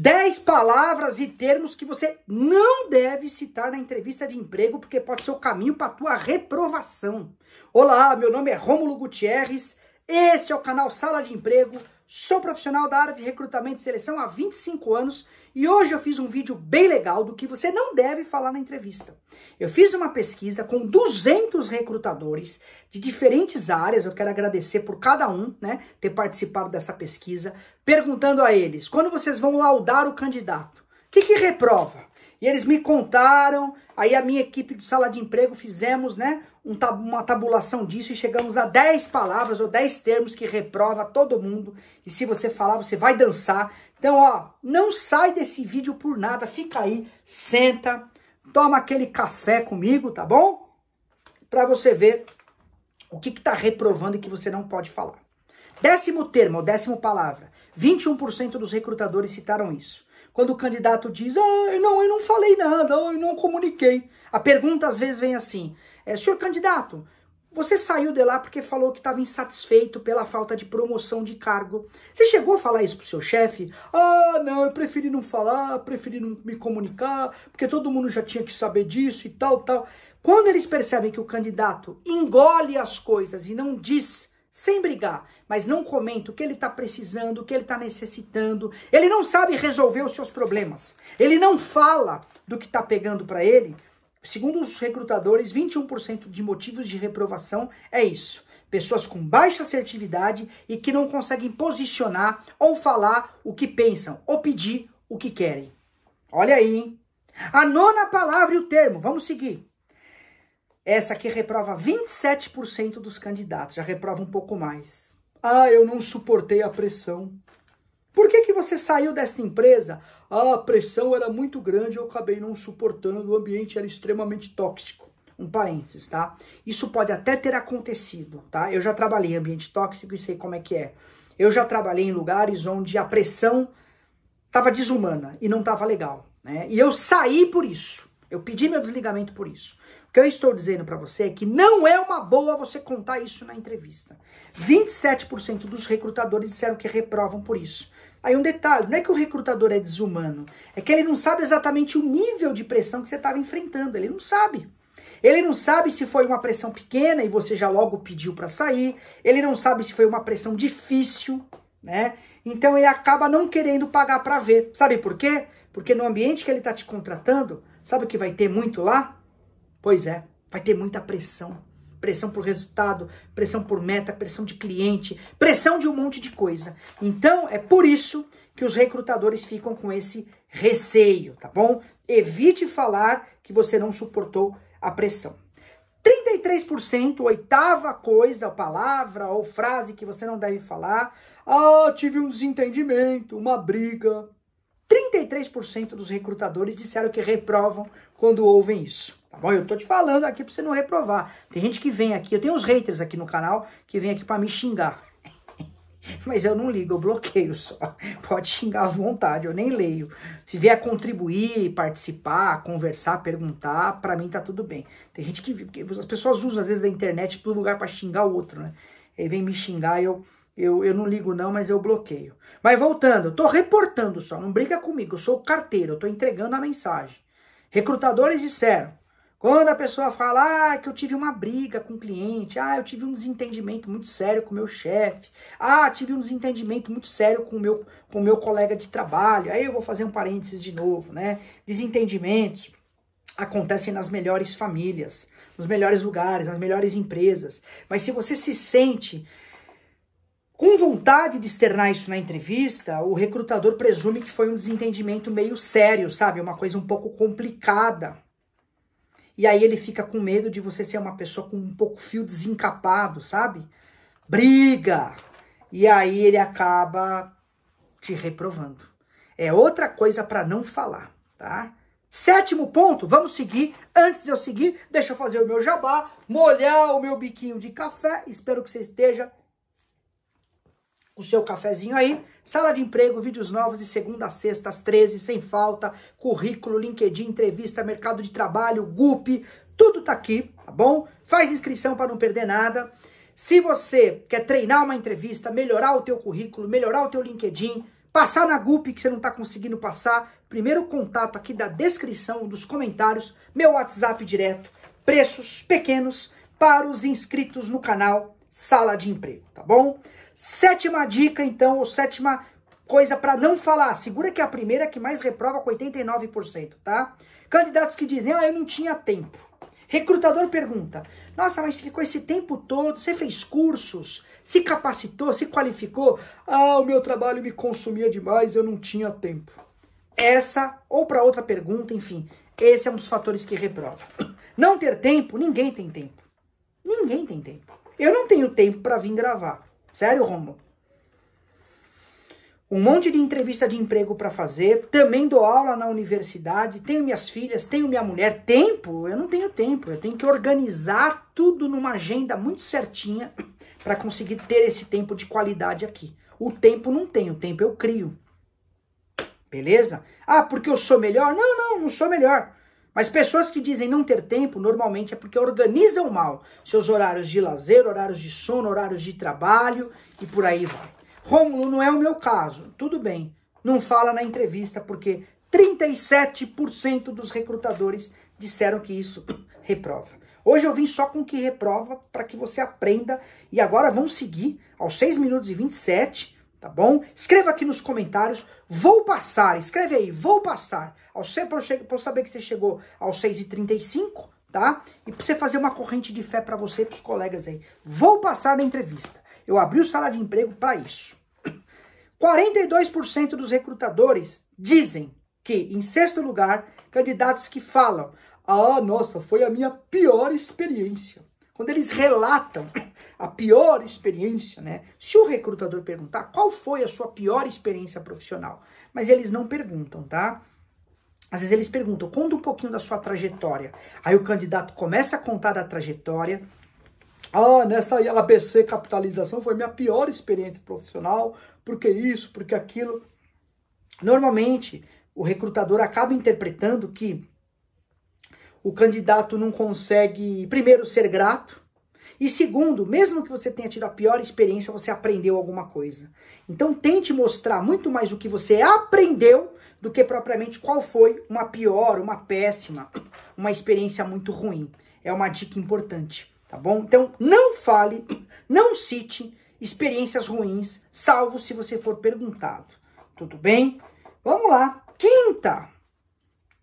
10 palavras e termos que você não deve citar na entrevista de emprego, porque pode ser o caminho para a tua reprovação. Olá, meu nome é Rômulo Gutierrez, este é o canal Sala de Emprego, sou profissional da área de recrutamento e seleção há 25 anos e hoje eu fiz um vídeo bem legal do que você não deve falar na entrevista. Eu fiz uma pesquisa com 200 recrutadores de diferentes áreas, eu quero agradecer por cada um, né, ter participado dessa pesquisa, perguntando a eles, quando vocês vão laudar o candidato, o que, que reprova? E eles me contaram, aí a minha equipe de sala de emprego fizemos, né, um tab uma tabulação disso e chegamos a 10 palavras ou 10 termos que reprova todo mundo. E se você falar, você vai dançar então, ó, não sai desse vídeo por nada, fica aí, senta, toma aquele café comigo, tá bom? Para você ver o que está reprovando e que você não pode falar. Décimo termo, décimo palavra. 21% dos recrutadores citaram isso. Quando o candidato diz, ah, eu não, eu não falei nada, eu não comuniquei. A pergunta às vezes vem assim, é, senhor candidato, você saiu de lá porque falou que estava insatisfeito pela falta de promoção de cargo. Você chegou a falar isso pro seu chefe? Ah, não, eu preferi não falar, preferi não me comunicar, porque todo mundo já tinha que saber disso e tal, tal. Quando eles percebem que o candidato engole as coisas e não diz, sem brigar, mas não comenta o que ele está precisando, o que ele está necessitando, ele não sabe resolver os seus problemas, ele não fala do que está pegando para ele, Segundo os recrutadores, 21% de motivos de reprovação é isso. Pessoas com baixa assertividade e que não conseguem posicionar ou falar o que pensam ou pedir o que querem. Olha aí, hein? A nona palavra e o termo, vamos seguir. Essa aqui reprova 27% dos candidatos, já reprova um pouco mais. Ah, eu não suportei a pressão. Por que, que você saiu dessa empresa? A pressão era muito grande, eu acabei não suportando, o ambiente era extremamente tóxico. Um parênteses, tá? Isso pode até ter acontecido, tá? Eu já trabalhei em ambiente tóxico e sei como é que é. Eu já trabalhei em lugares onde a pressão estava desumana e não estava legal, né? E eu saí por isso. Eu pedi meu desligamento por isso. O que eu estou dizendo para você é que não é uma boa você contar isso na entrevista. 27% dos recrutadores disseram que reprovam por isso. Aí um detalhe, não é que o recrutador é desumano, é que ele não sabe exatamente o nível de pressão que você estava enfrentando, ele não sabe. Ele não sabe se foi uma pressão pequena e você já logo pediu para sair, ele não sabe se foi uma pressão difícil, né? Então ele acaba não querendo pagar para ver. Sabe por quê? Porque no ambiente que ele está te contratando, sabe o que vai ter muito lá? Pois é, vai ter muita pressão pressão por resultado, pressão por meta, pressão de cliente, pressão de um monte de coisa. Então, é por isso que os recrutadores ficam com esse receio, tá bom? Evite falar que você não suportou a pressão. 33%, oitava coisa, palavra ou frase que você não deve falar. Ah, tive um desentendimento, uma briga, 33% dos recrutadores disseram que reprovam quando ouvem isso. Tá bom? Eu tô te falando aqui para você não reprovar. Tem gente que vem aqui, eu tenho uns haters aqui no canal que vem aqui para me xingar. Mas eu não ligo, eu bloqueio só. Pode xingar à vontade, eu nem leio. Se vier contribuir, participar, conversar, perguntar, para mim tá tudo bem. Tem gente que as pessoas usam às vezes da internet para lugar para xingar o outro, né? Aí vem me xingar e eu eu, eu não ligo não, mas eu bloqueio. Mas voltando, estou reportando só, não briga comigo, eu sou o carteiro, estou entregando a mensagem. Recrutadores disseram, quando a pessoa fala ah, que eu tive uma briga com o cliente, ah, eu tive um desentendimento muito sério com o meu chefe, ah, tive um desentendimento muito sério com o meu, com o meu colega de trabalho, aí eu vou fazer um parênteses de novo, né? Desentendimentos acontecem nas melhores famílias, nos melhores lugares, nas melhores empresas. Mas se você se sente com vontade de externar isso na entrevista, o recrutador presume que foi um desentendimento meio sério, sabe? Uma coisa um pouco complicada. E aí ele fica com medo de você ser uma pessoa com um pouco fio desencapado, sabe? Briga! E aí ele acaba te reprovando. É outra coisa para não falar, tá? Sétimo ponto, vamos seguir. Antes de eu seguir, deixa eu fazer o meu jabá, molhar o meu biquinho de café. Espero que você esteja o seu cafezinho aí. Sala de emprego, vídeos novos de segunda a sexta às 13, sem falta. Currículo, LinkedIn, entrevista, mercado de trabalho, GUP, tudo tá aqui, tá bom? Faz inscrição para não perder nada. Se você quer treinar uma entrevista, melhorar o teu currículo, melhorar o teu LinkedIn, passar na GUP que você não está conseguindo passar, primeiro contato aqui da descrição, dos comentários, meu WhatsApp direto, preços pequenos para os inscritos no canal Sala de Emprego, tá bom? Sétima dica, então, ou sétima coisa para não falar. Segura que é a primeira que mais reprova com 89%, tá? Candidatos que dizem, ah, eu não tinha tempo. Recrutador pergunta, nossa, mas ficou esse tempo todo, você fez cursos, se capacitou, se qualificou? Ah, o meu trabalho me consumia demais, eu não tinha tempo. Essa ou para outra pergunta, enfim, esse é um dos fatores que reprova. Não ter tempo, ninguém tem tempo. Ninguém tem tempo. Eu não tenho tempo para vir gravar. Sério, Rombo? Um monte de entrevista de emprego para fazer, também dou aula na universidade, tenho minhas filhas, tenho minha mulher. Tempo? Eu não tenho tempo. Eu tenho que organizar tudo numa agenda muito certinha para conseguir ter esse tempo de qualidade aqui. O tempo não tenho. o tempo eu crio. Beleza? Ah, porque eu sou melhor? Não, não, não sou melhor. Mas pessoas que dizem não ter tempo, normalmente é porque organizam mal seus horários de lazer, horários de sono, horários de trabalho e por aí vai. Rômulo, não é o meu caso. Tudo bem, não fala na entrevista porque 37% dos recrutadores disseram que isso reprova. Hoje eu vim só com o que reprova para que você aprenda. E agora vamos seguir aos 6 minutos e 27, tá bom? Escreva aqui nos comentários, vou passar, escreve aí, vou passar ao ser para eu, saber que você chegou aos 6h35, tá? E para você fazer uma corrente de fé para você e para os colegas aí. Vou passar na entrevista. Eu abri o salário de emprego para isso. 42% dos recrutadores dizem que, em sexto lugar, candidatos que falam: Ah, nossa, foi a minha pior experiência. Quando eles relatam a pior experiência, né? Se o recrutador perguntar qual foi a sua pior experiência profissional, mas eles não perguntam, tá? Às vezes eles perguntam, conta um pouquinho da sua trajetória. Aí o candidato começa a contar da trajetória. Ah, nessa ABC capitalização foi minha pior experiência profissional, porque isso, porque aquilo. Normalmente, o recrutador acaba interpretando que o candidato não consegue, primeiro, ser grato, e segundo, mesmo que você tenha tido a pior experiência, você aprendeu alguma coisa. Então tente mostrar muito mais o que você aprendeu do que propriamente qual foi uma pior, uma péssima, uma experiência muito ruim. É uma dica importante, tá bom? Então não fale, não cite experiências ruins, salvo se você for perguntado. Tudo bem? Vamos lá. Quinta.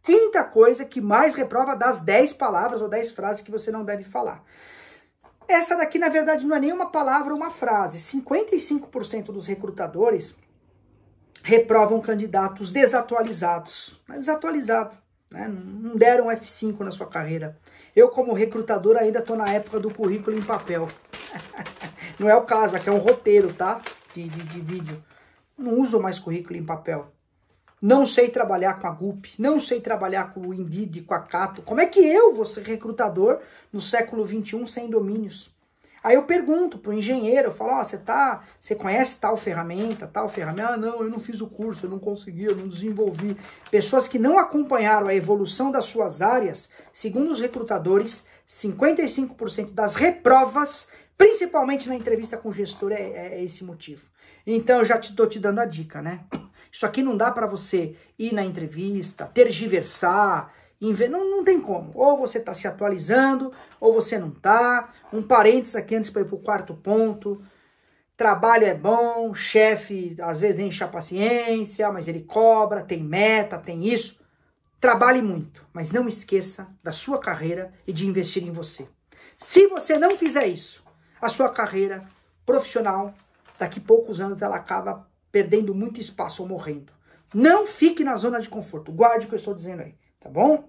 Quinta coisa que mais reprova das 10 palavras ou 10 frases que você não deve falar. Essa daqui, na verdade, não é nenhuma palavra ou uma frase. 55% dos recrutadores reprovam candidatos desatualizados. Desatualizado, né? não deram F5 na sua carreira. Eu, como recrutador, ainda estou na época do currículo em papel. não é o caso, aqui é um roteiro, tá? De, de, de vídeo. Não uso mais currículo em papel. Não sei trabalhar com a Gup, não sei trabalhar com o Indeed, com a Cato. Como é que eu vou ser recrutador no século XXI sem domínios? Aí eu pergunto pro engenheiro, eu falo, ó, oh, você tá, você conhece tal ferramenta, tal ferramenta? Ah, não, eu não fiz o curso, eu não consegui, eu não desenvolvi. Pessoas que não acompanharam a evolução das suas áreas, segundo os recrutadores, 55% das reprovas, principalmente na entrevista com o gestor, é, é, é esse motivo. Então eu já te tô te dando a dica, né? Isso aqui não dá para você ir na entrevista, tergiversar, não, não tem como. Ou você está se atualizando, ou você não está. Um parênteses aqui antes para ir para o quarto ponto. Trabalho é bom, chefe às vezes enche a paciência, mas ele cobra, tem meta, tem isso. Trabalhe muito, mas não esqueça da sua carreira e de investir em você. Se você não fizer isso, a sua carreira profissional, daqui a poucos anos, ela acaba perdendo muito espaço ou morrendo. Não fique na zona de conforto. Guarde o que eu estou dizendo aí tá bom?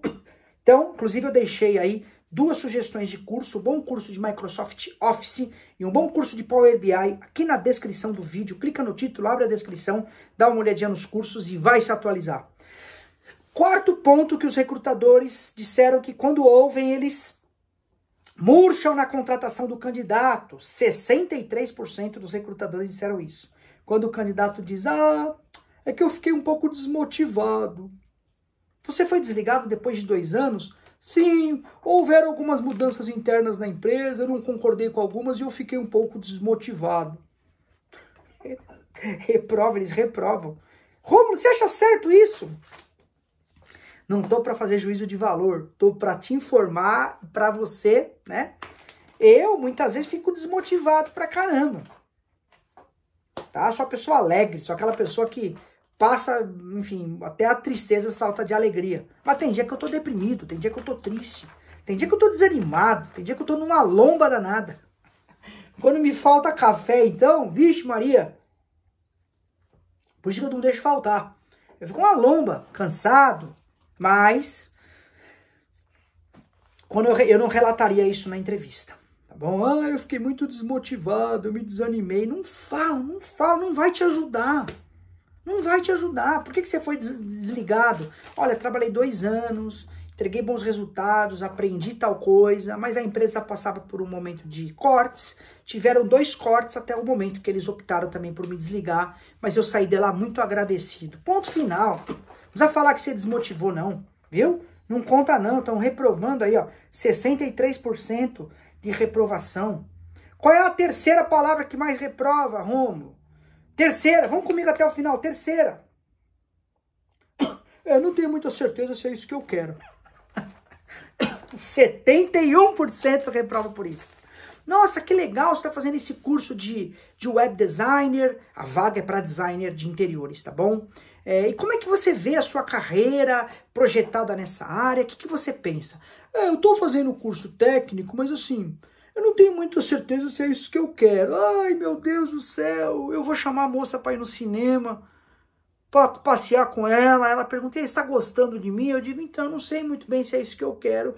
Então, inclusive eu deixei aí duas sugestões de curso, um bom curso de Microsoft Office e um bom curso de Power BI aqui na descrição do vídeo. Clica no título, abre a descrição, dá uma olhadinha nos cursos e vai se atualizar. Quarto ponto que os recrutadores disseram que quando ouvem eles murcham na contratação do candidato. 63% dos recrutadores disseram isso. Quando o candidato diz: "Ah, é que eu fiquei um pouco desmotivado. Você foi desligado depois de dois anos? Sim, houveram algumas mudanças internas na empresa, eu não concordei com algumas e eu fiquei um pouco desmotivado. Reprova, eles reprovam. Romulo, você acha certo isso? Não tô para fazer juízo de valor, tô para te informar, para você, né? Eu muitas vezes fico desmotivado pra caramba. Tá? Sou uma pessoa alegre, sou aquela pessoa que passa, enfim, até a tristeza salta de alegria. Mas tem dia que eu tô deprimido, tem dia que eu tô triste, tem dia que eu tô desanimado, tem dia que eu tô numa lomba danada. Quando me falta café, então, vixe Maria, por isso que eu não deixo faltar. Eu fico uma lomba, cansado, mas quando eu, eu não relataria isso na entrevista. Tá bom? Ah, eu fiquei muito desmotivado, eu me desanimei. Não fala, não fala, não vai te ajudar. Não vai te ajudar. Por que, que você foi desligado? Olha, trabalhei dois anos, entreguei bons resultados, aprendi tal coisa, mas a empresa passava por um momento de cortes. Tiveram dois cortes até o momento que eles optaram também por me desligar, mas eu saí de lá muito agradecido. Ponto final. Não precisa falar que você desmotivou, não, viu? Não conta não, estão reprovando aí, ó, 63% de reprovação. Qual é a terceira palavra que mais reprova, Romulo? Terceira, vamos comigo até o final. Terceira. Eu não tenho muita certeza se é isso que eu quero. 71% reprova por isso. Nossa, que legal, você está fazendo esse curso de, de web designer. A vaga é para designer de interiores, tá bom? É, e como é que você vê a sua carreira projetada nessa área? O que, que você pensa? É, eu estou fazendo o curso técnico, mas assim, eu não tenho muita certeza se é isso que eu quero. Ai, meu Deus do céu, eu vou chamar a moça para ir no cinema, para passear com ela. Ela pergunta: está gostando de mim? Eu digo: então, não sei muito bem se é isso que eu quero.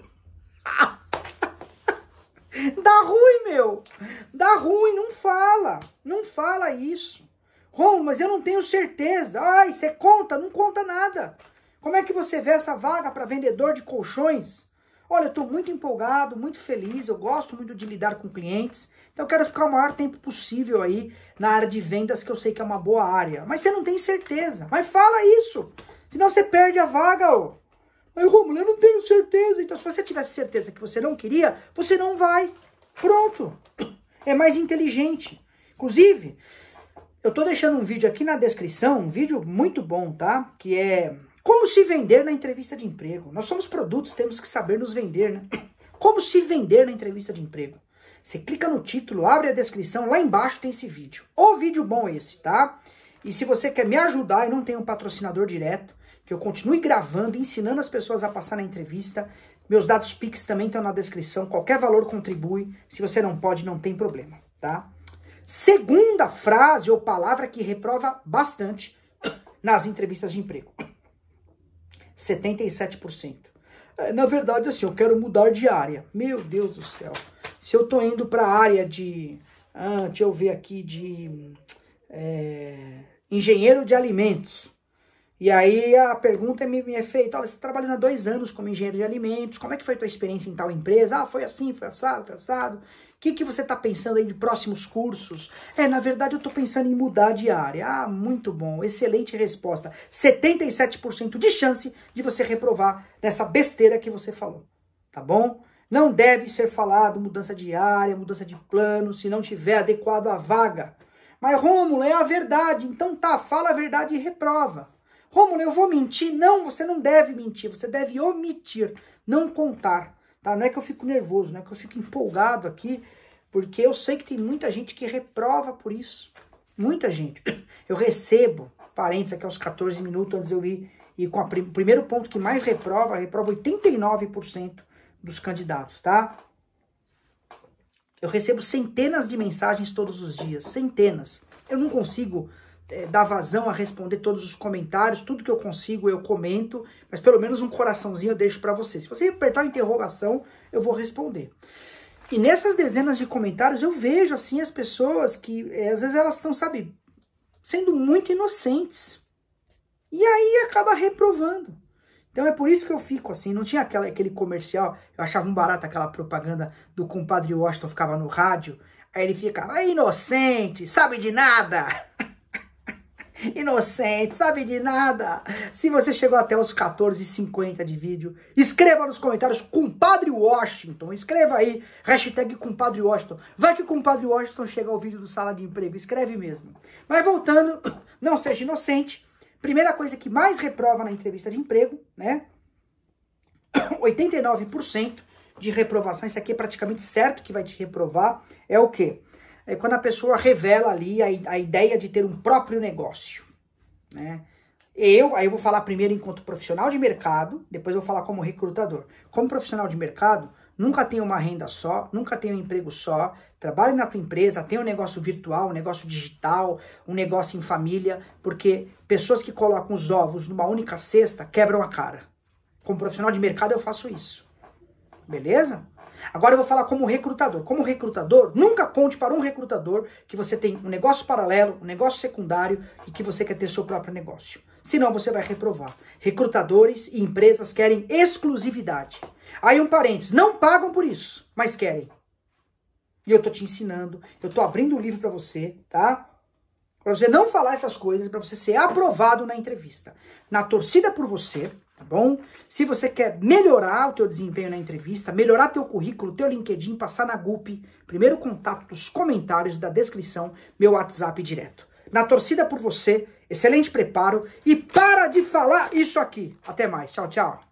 Dá ruim, meu. Dá ruim, não fala. Não fala isso. Romulo, mas eu não tenho certeza. Ai, você conta? Não conta nada. Como é que você vê essa vaga para vendedor de colchões? Olha, eu estou muito empolgado, muito feliz, eu gosto muito de lidar com clientes, então eu quero ficar o maior tempo possível aí na área de vendas, que eu sei que é uma boa área. Mas você não tem certeza. Mas fala isso, senão você perde a vaga, ô. Mas, Romulo, eu não tenho certeza. Então, se você tivesse certeza que você não queria, você não vai. Pronto. É mais inteligente. Inclusive, eu estou deixando um vídeo aqui na descrição, um vídeo muito bom, tá? Que é como se vender na entrevista de emprego? Nós somos produtos, temos que saber nos vender, né? Como se vender na entrevista de emprego? Você clica no título, abre a descrição, lá embaixo tem esse vídeo. O vídeo bom é esse, tá? E se você quer me ajudar e não tem um patrocinador direto, que eu continue gravando, ensinando as pessoas a passar na entrevista, meus dados Pix também estão na descrição, qualquer valor contribui. Se você não pode, não tem problema, tá? Segunda frase ou palavra que reprova bastante nas entrevistas de emprego. 77%. É, na verdade, assim, eu quero mudar de área. Meu Deus do céu. Se eu tô indo para a área de... Ah, deixa eu ver aqui, de... É, engenheiro de alimentos. E aí a pergunta é me, me é feita, olha, você trabalhando há dois anos como engenheiro de alimentos, como é que foi a tua experiência em tal empresa? Ah, foi assim, foi assado, foi assado que, que você está pensando aí de próximos cursos? É, na verdade eu estou pensando em mudar de área. Ah, muito bom, excelente resposta. 77% de chance de você reprovar nessa besteira que você falou, tá bom? Não deve ser falado mudança de área, mudança de plano, se não tiver adequado à vaga. Mas Rômulo, é a verdade, então tá, fala a verdade e reprova. Rômulo, eu vou mentir? Não, você não deve mentir, você deve omitir, não contar. Tá? Não é que eu fico nervoso, não é que eu fico empolgado aqui, porque eu sei que tem muita gente que reprova por isso. Muita gente. Eu recebo, parênteses aqui aos 14 minutos antes de eu ir, e com o prim, primeiro ponto que mais reprova, reprova 89% dos candidatos, tá? Eu recebo centenas de mensagens todos os dias, centenas. Eu não consigo é, dar vazão a responder todos os comentários, tudo que eu consigo eu comento, mas pelo menos um coraçãozinho eu deixo para você. Se você apertar a interrogação, eu vou responder. E nessas dezenas de comentários eu vejo assim as pessoas que é, às vezes elas estão, sabe, sendo muito inocentes. E aí acaba reprovando. Então é por isso que eu fico assim, não tinha aquela, aquele comercial, eu achava um barato aquela propaganda do compadre Washington, ficava no rádio, aí ele ficava, ah, inocente, sabe de nada. inocente, sabe de nada. Se você chegou até os 14h50 de vídeo, escreva nos comentários Compadre Washington. Escreva aí, hashtag Compadre Washington. Vai que Compadre Washington chega ao vídeo do Sala de Emprego, escreve mesmo. Mas voltando, não seja inocente. Primeira coisa que mais reprova na entrevista de emprego, né? 89% de reprovação, isso aqui é praticamente certo que vai te reprovar, é o quê? é quando a pessoa revela ali a, a ideia de ter um próprio negócio, né? Eu, aí eu vou falar primeiro enquanto profissional de mercado, depois eu vou falar como recrutador. Como profissional de mercado, nunca tenho uma renda só, nunca tenho um emprego só, Trabalhe na tua empresa, tenha um negócio virtual, um negócio digital, um negócio em família, porque pessoas que colocam os ovos numa única cesta quebram a cara. Como profissional de mercado eu faço isso. Beleza? Agora eu vou falar como recrutador. Como recrutador, nunca conte para um recrutador que você tem um negócio paralelo, um negócio secundário e que você quer ter seu próprio negócio. Senão você vai reprovar. Recrutadores e empresas querem exclusividade. Aí um parênteses, não pagam por isso, mas querem. E eu tô te ensinando, eu tô abrindo o um livro para você, tá? Para você não falar essas coisas, para você ser aprovado na entrevista. Na torcida por você, tá bom? Se você quer melhorar o teu desempenho na entrevista, melhorar teu currículo, teu LinkedIn, passar na GUP, primeiro contato dos comentários, da descrição, meu WhatsApp direto. Na torcida por você, excelente preparo e para de falar isso aqui. Até mais. Tchau, tchau.